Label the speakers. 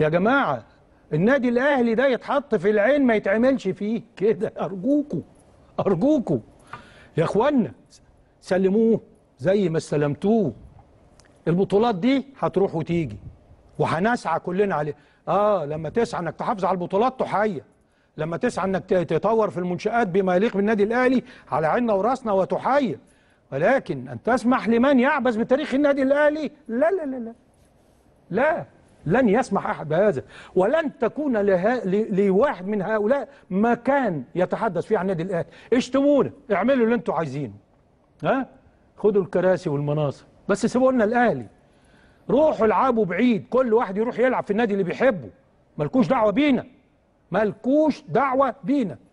Speaker 1: يا جماعة النادي الأهلي ده يتحط في العين ما يتعملش فيه كده أرجوكوا أرجوكوا يا إخوانا سلموه زي ما استلمتوه البطولات دي هتروح وتيجي وهنسعى كلنا عليه آه لما تسعى إنك تحافظ على البطولات تحية لما تسعى إنك تطور في المنشآت بما يليق بالنادي الأهلي على عيننا وراسنا وتحية ولكن أن تسمح لمن يعبث بتاريخ النادي الأهلي لا لا لا لا لا لن يسمح أحد بهذا ولن تكون لها لواحد من هؤلاء مكان يتحدث فيه عن النادي الأهلي اشتمونا اعملوا اللي انتوا عايزينه ها خدوا الكراسي والمناصب بس سيبوا لنا الأهلي روحوا العبوا بعيد كل واحد يروح يلعب في النادي اللي بيحبه ملكوش دعوة بينا ملكوش دعوة بينا